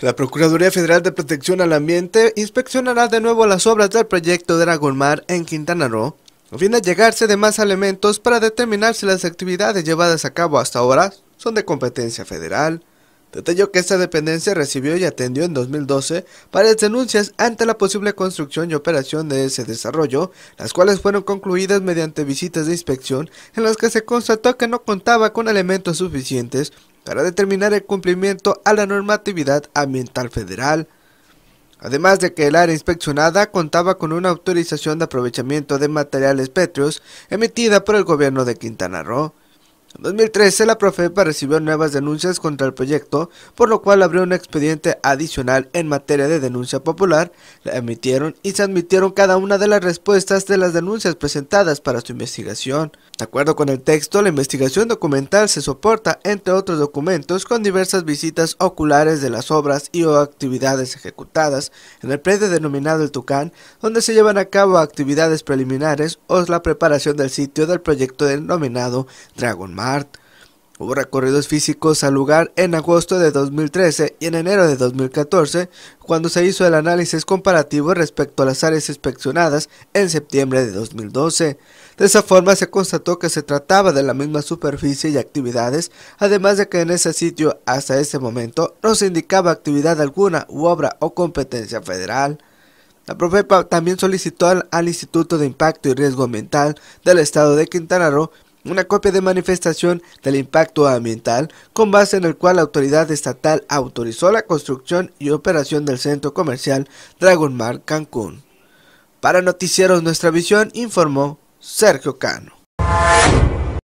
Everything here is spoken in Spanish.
La Procuraduría Federal de Protección al Ambiente inspeccionará de nuevo las obras del proyecto Dragon Mar en Quintana Roo, a fin de llegarse de más elementos para determinar si las actividades llevadas a cabo hasta ahora son de competencia federal. Detalló que esta dependencia recibió y atendió en 2012 varias denuncias ante la posible construcción y operación de ese desarrollo, las cuales fueron concluidas mediante visitas de inspección en las que se constató que no contaba con elementos suficientes para determinar el cumplimiento a la normatividad ambiental federal. Además de que el área inspeccionada contaba con una autorización de aprovechamiento de materiales pétreos emitida por el gobierno de Quintana Roo. En 2013 la Profepa recibió nuevas denuncias contra el proyecto, por lo cual abrió un expediente adicional en materia de denuncia popular, la emitieron y se admitieron cada una de las respuestas de las denuncias presentadas para su investigación. De acuerdo con el texto, la investigación documental se soporta, entre otros documentos, con diversas visitas oculares de las obras y o actividades ejecutadas en el predio denominado El Tucán, donde se llevan a cabo actividades preliminares o la preparación del sitio del proyecto denominado Dragon Mart. Hubo recorridos físicos al lugar en agosto de 2013 y en enero de 2014, cuando se hizo el análisis comparativo respecto a las áreas inspeccionadas en septiembre de 2012. De esa forma se constató que se trataba de la misma superficie y actividades, además de que en ese sitio hasta ese momento no se indicaba actividad alguna u obra o competencia federal. La Profepa también solicitó al, al Instituto de Impacto y Riesgo Ambiental del Estado de Quintana Roo una copia de manifestación del impacto ambiental, con base en el cual la autoridad estatal autorizó la construcción y operación del centro comercial Dragon Mar Cancún. Para Noticieros Nuestra Visión informó Sergio Cano.